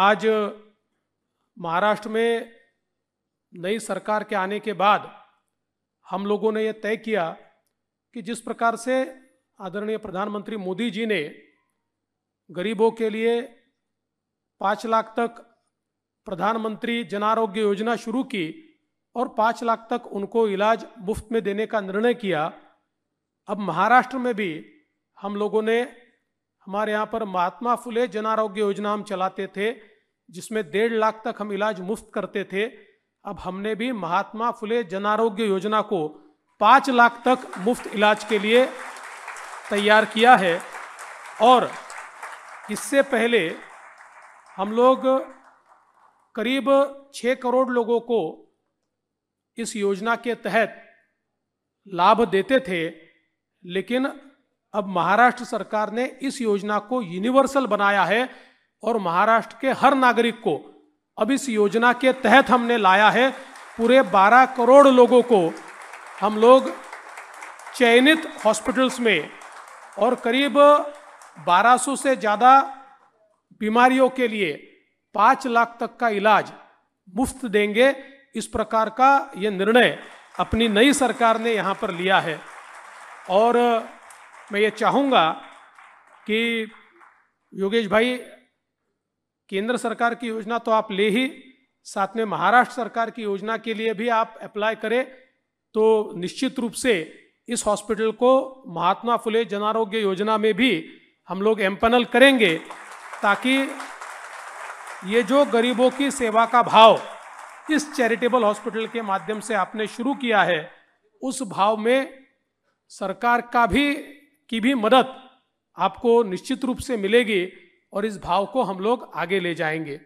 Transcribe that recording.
आज महाराष्ट्र में नई सरकार के आने के बाद हम लोगों ने यह तय किया कि जिस प्रकार से आदरणीय प्रधानमंत्री मोदी जी ने गरीबों के लिए पाँच लाख तक प्रधानमंत्री जन आरोग्य योजना शुरू की और पाँच लाख तक उनको इलाज मुफ्त में देने का निर्णय किया अब महाराष्ट्र में भी हम लोगों ने हमारे यहाँ पर महात्मा फुले जन आरोग्य योजना हम चलाते थे जिसमें डेढ़ लाख तक हम इलाज मुफ्त करते थे अब हमने भी महात्मा फुले जन आरोग्य योजना को पाँच लाख तक मुफ्त इलाज के लिए तैयार किया है और इससे पहले हम लोग करीब छः करोड़ लोगों को इस योजना के तहत लाभ देते थे लेकिन अब महाराष्ट्र सरकार ने इस योजना को यूनिवर्सल बनाया है और महाराष्ट्र के हर नागरिक को अब इस योजना के तहत हमने लाया है पूरे 12 करोड़ लोगों को हम लोग चयनित हॉस्पिटल्स में और करीब 1200 से ज़्यादा बीमारियों के लिए पाँच लाख तक का इलाज मुफ्त देंगे इस प्रकार का ये निर्णय अपनी नई सरकार ने यहाँ पर लिया है और मैं ये चाहूँगा कि योगेश भाई केंद्र सरकार की योजना तो आप ले ही साथ में महाराष्ट्र सरकार की योजना के लिए भी आप अप्लाई करें तो निश्चित रूप से इस हॉस्पिटल को महात्मा फुले जन आरोग्य योजना में भी हम लोग एम्पनल करेंगे ताकि ये जो गरीबों की सेवा का भाव इस चैरिटेबल हॉस्पिटल के माध्यम से आपने शुरू किया है उस भाव में सरकार का भी की भी मदद आपको निश्चित रूप से मिलेगी और इस भाव को हम लोग आगे ले जाएंगे